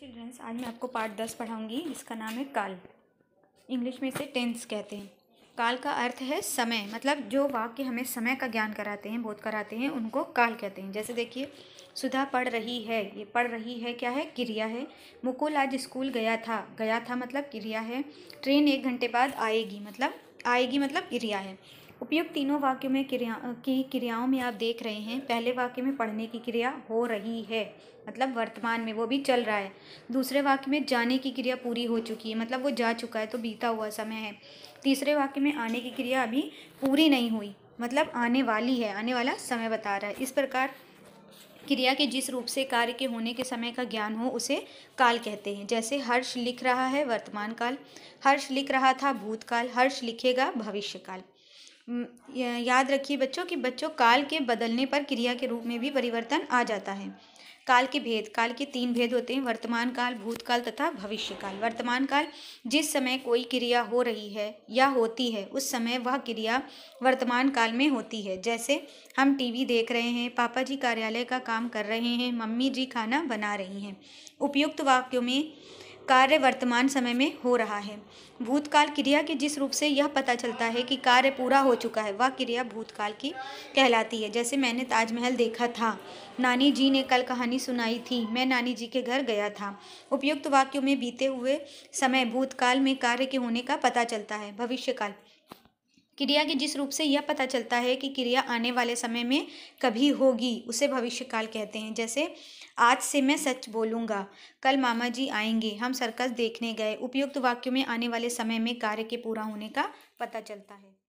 children's आज मैं आपको पार्ट दस पढ़ाऊंगी इसका नाम है काल इंग्लिश में इसे टेंस कहते हैं काल का अर्थ है समय मतलब जो वाक्य हमें समय का ज्ञान कराते हैं बोध कराते हैं उनको काल कहते हैं जैसे देखिए सुधा पढ़ रही है ये पढ़ रही है क्या है क्रिया है मुकुल आज स्कूल गया था गया था मतलब क्रिया है ट्रेन एक घंटे बाद आएगी मतलब आएगी मतलब क्रिया है उपयुक्त तीनों वाक्यों में क्रिया की क्रियाओं में आप देख रहे हैं पहले वाक्य में पढ़ने की क्रिया हो रही है मतलब वर्तमान में वो भी चल रहा है दूसरे वाक्य में जाने की क्रिया पूरी हो चुकी है मतलब वो जा चुका है तो बीता हुआ समय है तीसरे वाक्य में आने की क्रिया अभी पूरी नहीं हुई मतलब आने वाली है आने वाला समय बता रहा है इस प्रकार क्रिया के जिस रूप से कार्य के होने के समय का ज्ञान हो उसे काल कहते हैं जैसे हर्ष लिख रहा है वर्तमान काल हर्ष लिख रहा था भूतकाल हर्ष लिखेगा भविष्यकाल काल याद रखिए बच्चों कि बच्चों काल के बदलने पर क्रिया के रूप में भी परिवर्तन आ जाता है काल के भेद काल के तीन भेद होते हैं वर्तमान काल भूतकाल तथा भविष्य काल वर्तमान काल जिस समय कोई क्रिया हो रही है या होती है उस समय वह क्रिया वर्तमान काल में होती है जैसे हम टीवी देख रहे हैं पापा जी कार्यालय का काम कर रहे हैं मम्मी जी खाना बना रही हैं उपयुक्त वाक्यों में कार्य वर्तमान समय में हो रहा है भूतकाल क्रिया के जिस रूप से यह पता चलता है कि कार्य पूरा हो चुका है वह क्रिया भूतकाल की कहलाती है जैसे मैंने ताजमहल देखा था नानी जी ने कल कहानी सुनाई थी मैं नानी जी के घर गया था उपयुक्त वाक्यों में बीते हुए समय भूतकाल में कार्य के होने का पता चलता है भविष्यकाल क्रिया के जिस रूप से यह पता चलता है कि क्रिया आने वाले समय में कभी होगी उसे भविष्यकाल कहते हैं जैसे आज से मैं सच बोलूँगा कल मामा जी आएंगे हम सर्कस देखने गए उपयुक्त वाक्यों में आने वाले समय में कार्य के पूरा होने का पता चलता है